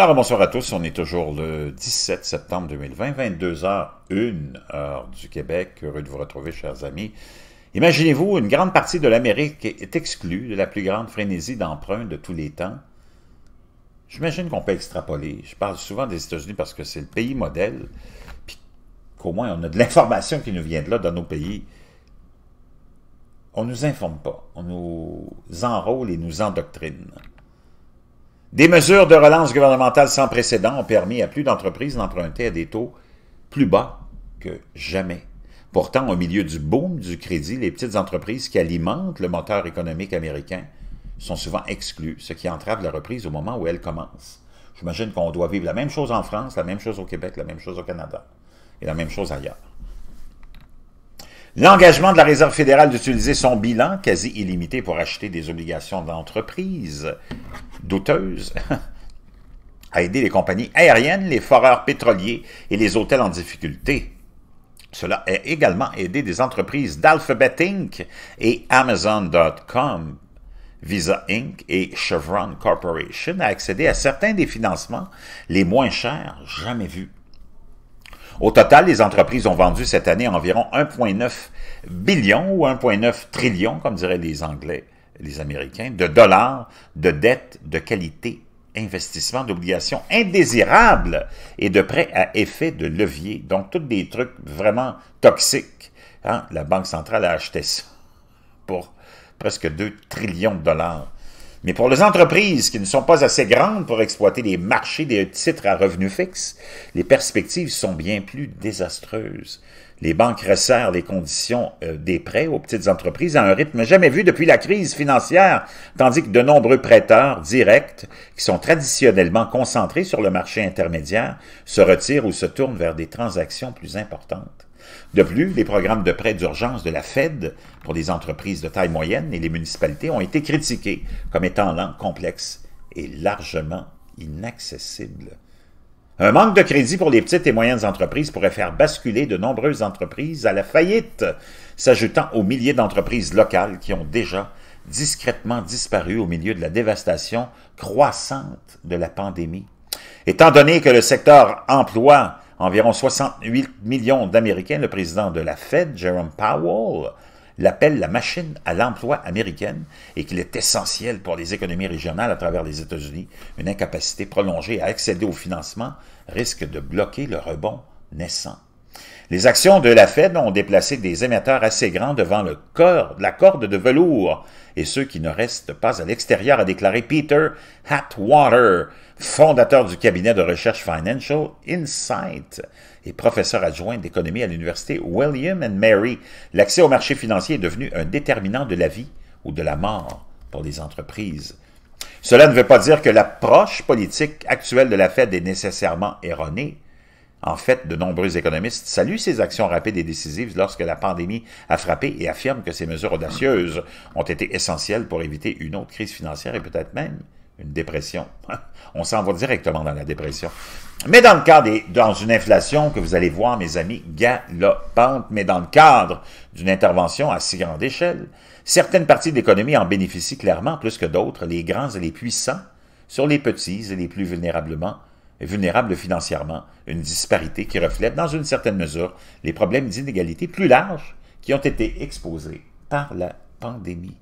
Alors, bonsoir à tous. On est toujours le 17 septembre 2020, 22h, 1 heure du Québec. Heureux de vous retrouver, chers amis. Imaginez-vous, une grande partie de l'Amérique est exclue de la plus grande frénésie d'emprunt de tous les temps. J'imagine qu'on peut extrapoler. Je parle souvent des États-Unis parce que c'est le pays modèle, puis qu'au moins on a de l'information qui nous vient de là dans nos pays. On ne nous informe pas, on nous enrôle et nous endoctrine. Des mesures de relance gouvernementale sans précédent ont permis à plus d'entreprises d'emprunter à des taux plus bas que jamais. Pourtant, au milieu du boom du crédit, les petites entreprises qui alimentent le moteur économique américain sont souvent exclues, ce qui entrave la reprise au moment où elle commence. J'imagine qu'on doit vivre la même chose en France, la même chose au Québec, la même chose au Canada et la même chose ailleurs. L'engagement de la Réserve fédérale d'utiliser son bilan quasi illimité pour acheter des obligations d'entreprise douteuses a aidé les compagnies aériennes, les foreurs pétroliers et les hôtels en difficulté. Cela a également aidé des entreprises d'Alphabet Inc. et Amazon.com, Visa Inc. et Chevron Corporation à accéder à certains des financements les moins chers jamais vus au total, les entreprises ont vendu cette année environ 1,9 billion ou 1,9 trillion, comme diraient les Anglais, les Américains, de dollars de dettes de qualité, investissement, d'obligations indésirables et de prêts à effet de levier. Donc, tous des trucs vraiment toxiques. Hein. La Banque centrale a acheté ça pour presque 2 trillions de dollars. Mais pour les entreprises qui ne sont pas assez grandes pour exploiter les marchés des titres à revenus fixes, les perspectives sont bien plus désastreuses. Les banques resserrent les conditions euh, des prêts aux petites entreprises à un rythme jamais vu depuis la crise financière, tandis que de nombreux prêteurs directs, qui sont traditionnellement concentrés sur le marché intermédiaire, se retirent ou se tournent vers des transactions plus importantes. De plus, les programmes de prêts d'urgence de la Fed pour les entreprises de taille moyenne et les municipalités ont été critiqués comme étant lents, complexes et largement inaccessibles. Un manque de crédit pour les petites et moyennes entreprises pourrait faire basculer de nombreuses entreprises à la faillite, s'ajoutant aux milliers d'entreprises locales qui ont déjà discrètement disparu au milieu de la dévastation croissante de la pandémie. Étant donné que le secteur emploi environ 68 millions d'Américains, le président de la Fed, Jerome Powell, l'appelle la machine à l'emploi américaine et qu'il est essentiel pour les économies régionales à travers les États-Unis. Une incapacité prolongée à accéder au financement risque de bloquer le rebond naissant. Les actions de la Fed ont déplacé des émetteurs assez grands devant le la corde de velours, et ceux qui ne restent pas à l'extérieur, a déclaré Peter Hatwater, fondateur du cabinet de recherche Financial Insight et professeur adjoint d'économie à l'université William and Mary. L'accès au marché financier est devenu un déterminant de la vie ou de la mort pour les entreprises. Cela ne veut pas dire que l'approche politique actuelle de la Fed est nécessairement erronée. En fait, de nombreux économistes saluent ces actions rapides et décisives lorsque la pandémie a frappé et affirment que ces mesures audacieuses ont été essentielles pour éviter une autre crise financière et peut-être même une dépression. On s'en va directement dans la dépression. Mais dans le cadre, d'une dans une inflation que vous allez voir, mes amis, galopante, mais dans le cadre d'une intervention à si grande échelle, certaines parties de l'économie en bénéficient clairement plus que d'autres, les grands et les puissants, sur les petits et les plus vulnérablement vulnérable financièrement, une disparité qui reflète dans une certaine mesure les problèmes d'inégalité plus larges qui ont été exposés par la pandémie.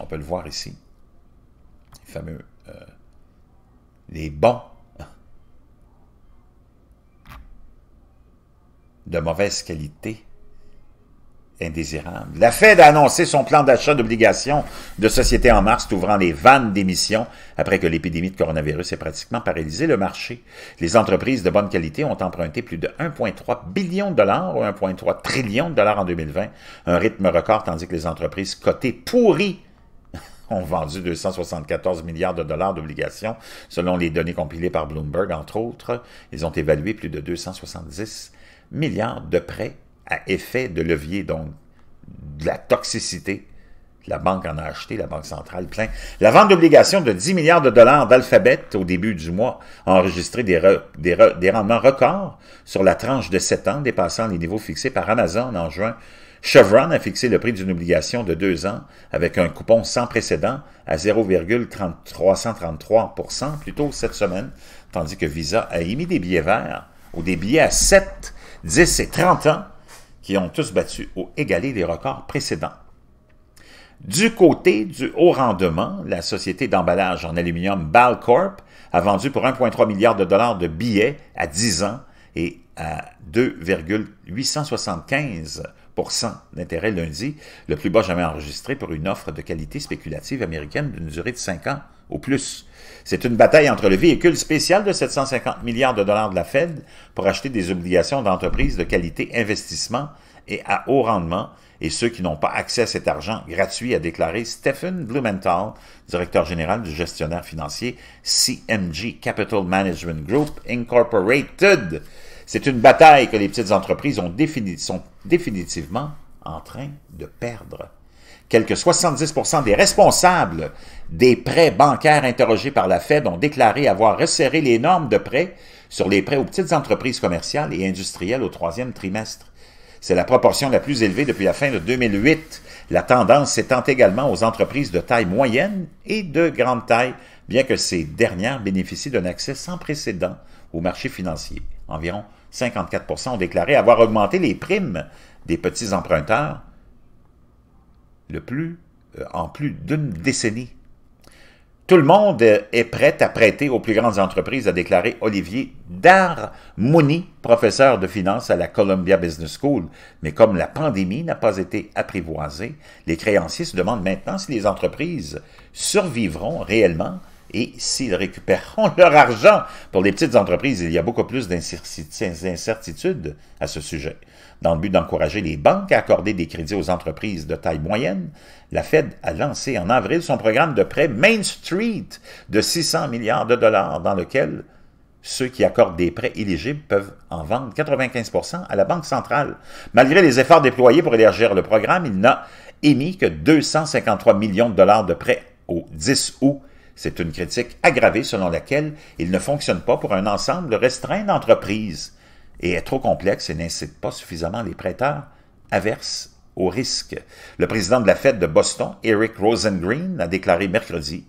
On peut le voir ici, les fameux, euh, les bons de mauvaise qualité indésirable. La Fed a annoncé son plan d'achat d'obligations de société en mars, ouvrant les vannes d'émissions après que l'épidémie de coronavirus ait pratiquement paralysé le marché. Les entreprises de bonne qualité ont emprunté plus de 1,3 billion de dollars ou 1,3 trillion de dollars en 2020, un rythme record tandis que les entreprises cotées pourries ont vendu 274 milliards de dollars d'obligations, selon les données compilées par Bloomberg, entre autres. Ils ont évalué plus de 270 milliards de prêts à effet de levier, donc de la toxicité. La banque en a acheté, la Banque centrale, plein. La vente d'obligations de 10 milliards de dollars d'Alphabet au début du mois a enregistré des, rendements records sur la tranche de 7 ans, dépassant les niveaux fixés par Amazon en juin. Chevron a fixé le prix d'une obligation de 2 ans avec un coupon sans précédent à 0,333 plus tôt cette semaine, tandis que Visa a émis des billets verts ou des billets à 7, 10 et 30 ans qui ont tous battu ou égalé les records précédents. Du côté du haut rendement, la société d'emballage en aluminium Balcorp a vendu pour 1,3 milliard de dollars de billets à 10 ans et à 2,875 d'intérêt lundi, le plus bas jamais enregistré pour une offre de qualité spéculative américaine d'une durée de 5 ans au plus. C'est une bataille entre le véhicule spécial de 750 milliards de dollars de la Fed pour acheter des obligations d'entreprises de qualité investissement et à haut rendement, et ceux qui n'ont pas accès à cet argent gratuit, a déclaré Stephen Blumenthal, directeur général du gestionnaire financier CMG Capital Management Group Incorporated. C'est une bataille que les petites entreprises ont sont définitivement en train de perdre quelque 70 des responsables des prêts bancaires interrogés par la Fed ont déclaré avoir resserré les normes de prêts sur les prêts aux petites entreprises commerciales et industrielles au troisième trimestre. C'est la proportion la plus élevée depuis la fin de 2008, la tendance s'étend également aux entreprises de taille moyenne et de grande taille, bien que ces dernières bénéficient d'un accès sans précédent au marché financier. Environ 54 ont déclaré avoir augmenté les primes des petits emprunteurs le plus, euh, en plus d'une décennie. Tout le monde est prêt à prêter aux plus grandes entreprises, a déclaré Olivier Darmoni, professeur de finance à la Columbia Business School. Mais comme la pandémie n'a pas été apprivoisée, les créanciers se demandent maintenant si les entreprises survivront réellement et s'ils récupéreront leur argent pour les petites entreprises, il y a beaucoup plus d'incertitudes à ce sujet. Dans le but d'encourager les banques à accorder des crédits aux entreprises de taille moyenne, la Fed a lancé en avril son programme de prêt Main Street de 600 milliards de dollars, dans lequel ceux qui accordent des prêts éligibles peuvent en vendre 95 à la Banque centrale. Malgré les efforts déployés pour élargir le programme, il n'a émis que 253 millions de dollars de prêts au 10 août c'est une critique aggravée selon laquelle il ne fonctionne pas pour un ensemble restreint d'entreprises et est trop complexe et n'incite pas suffisamment les prêteurs averses au risque. Le président de la Fed de Boston, Eric Rosengreen, a déclaré mercredi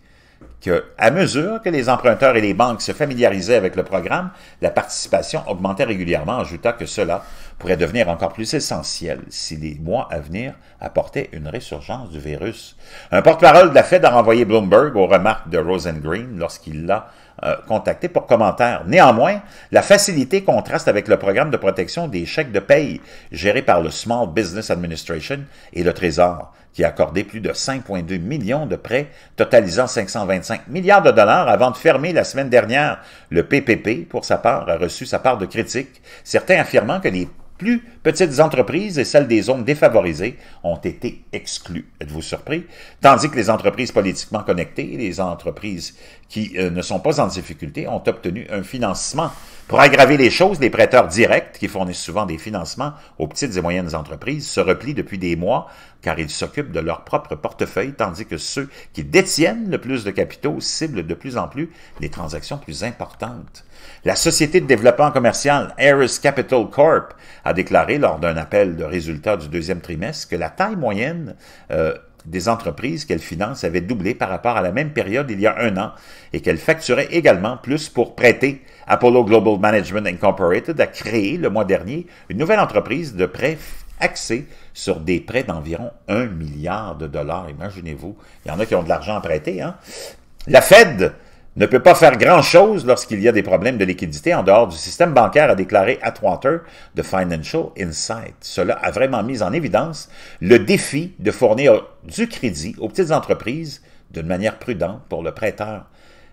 qu'à à mesure que les emprunteurs et les banques se familiarisaient avec le programme, la participation augmentait régulièrement, ajoutant que cela pourrait devenir encore plus essentiel si les mois à venir apportaient une résurgence du virus. Un porte-parole de la Fed a renvoyé Bloomberg aux remarques de Rosengreen lorsqu'il l'a euh, contacté pour commentaire. Néanmoins, la facilité contraste avec le programme de protection des chèques de paye géré par le Small Business Administration et le Trésor qui a accordé plus de 5,2 millions de prêts, totalisant 525 milliards de dollars avant de fermer la semaine dernière. Le PPP, pour sa part, a reçu sa part de critiques, certains affirmant que les plus petites entreprises et celles des zones défavorisées ont été exclues. Êtes-vous surpris? Tandis que les entreprises politiquement connectées, les entreprises qui euh, ne sont pas en difficulté, ont obtenu un financement pour aggraver les choses, les prêteurs directs, qui fournissent souvent des financements aux petites et moyennes entreprises, se replient depuis des mois car ils s'occupent de leur propre portefeuille, tandis que ceux qui détiennent le plus de capitaux ciblent de plus en plus les transactions plus importantes. La société de développement commercial Ares Capital Corp a déclaré lors d'un appel de résultats du deuxième trimestre que la taille moyenne euh, des entreprises qu'elle finance avait doublé par rapport à la même période il y a un an et qu'elle facturait également plus pour prêter. Apollo Global Management Incorporated a créé le mois dernier une nouvelle entreprise de prêts axée sur des prêts d'environ 1 milliard de dollars. Imaginez-vous, il y en a qui ont de l'argent à prêter. Hein? La Fed ne peut pas faire grand-chose lorsqu'il y a des problèmes de liquidité en dehors du système bancaire, a déclaré Atwater de Financial Insight. Cela a vraiment mis en évidence le défi de fournir du crédit aux petites entreprises d'une manière prudente pour le prêteur.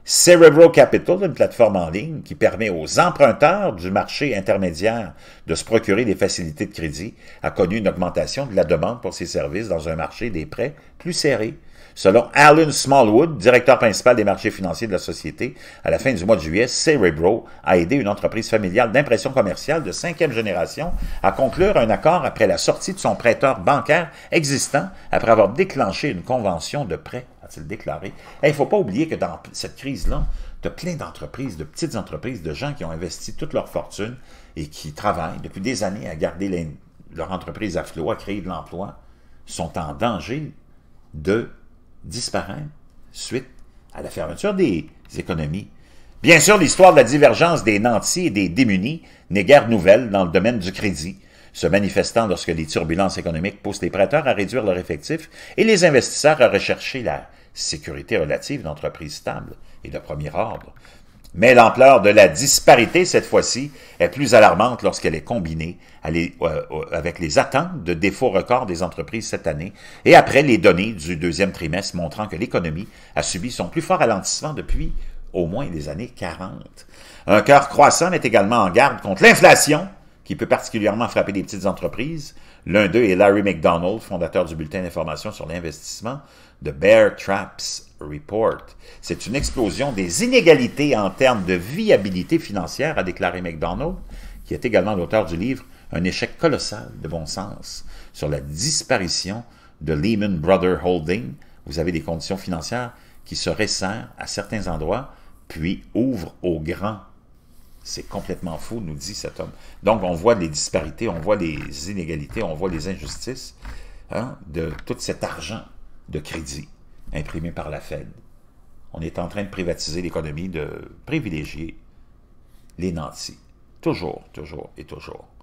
Cerebro Capital, une plateforme en ligne qui permet aux emprunteurs du marché intermédiaire de se procurer des facilités de crédit, a connu une augmentation de la demande pour ses services dans un marché des prêts plus serré. Selon Alan Smallwood, directeur principal des marchés financiers de la société, à la fin du mois de juillet, Cerebro a aidé une entreprise familiale d'impression commerciale de cinquième génération à conclure un accord après la sortie de son prêteur bancaire existant après avoir déclenché une convention de prêt a-t-il déclaré. Il ne faut pas oublier que dans cette crise-là, tu as plein d'entreprises, de petites entreprises, de gens qui ont investi toute leur fortune et qui travaillent depuis des années à garder leur entreprise à flot, à créer de l'emploi, sont en danger de disparaître suite à la fermeture des économies. Bien sûr, l'histoire de la divergence des nantis et des démunis n'est guère nouvelle dans le domaine du crédit, se manifestant lorsque les turbulences économiques poussent les prêteurs à réduire leur effectif et les investisseurs à rechercher la sécurité relative d'entreprises stables et de premier ordre. Mais l'ampleur de la disparité, cette fois-ci, est plus alarmante lorsqu'elle est combinée euh, euh, avec les attentes de défauts record des entreprises cette année et après les données du deuxième trimestre montrant que l'économie a subi son plus fort ralentissement depuis au moins les années 40. Un cœur croissant est également en garde contre l'inflation, qui peut particulièrement frapper des petites entreprises. L'un d'eux est Larry McDonald, fondateur du bulletin d'information sur l'investissement de Bear Traps Report. C'est une explosion des inégalités en termes de viabilité financière, a déclaré McDonald, qui est également l'auteur du livre Un échec colossal de bon sens sur la disparition de Lehman Brothers Holding. Vous avez des conditions financières qui se resserrent à certains endroits, puis ouvrent au grand c'est complètement fou, nous dit cet homme. Donc, on voit les disparités, on voit les inégalités, on voit les injustices hein, de tout cet argent de crédit imprimé par la Fed. On est en train de privatiser l'économie, de privilégier les nantis. Toujours, toujours et toujours.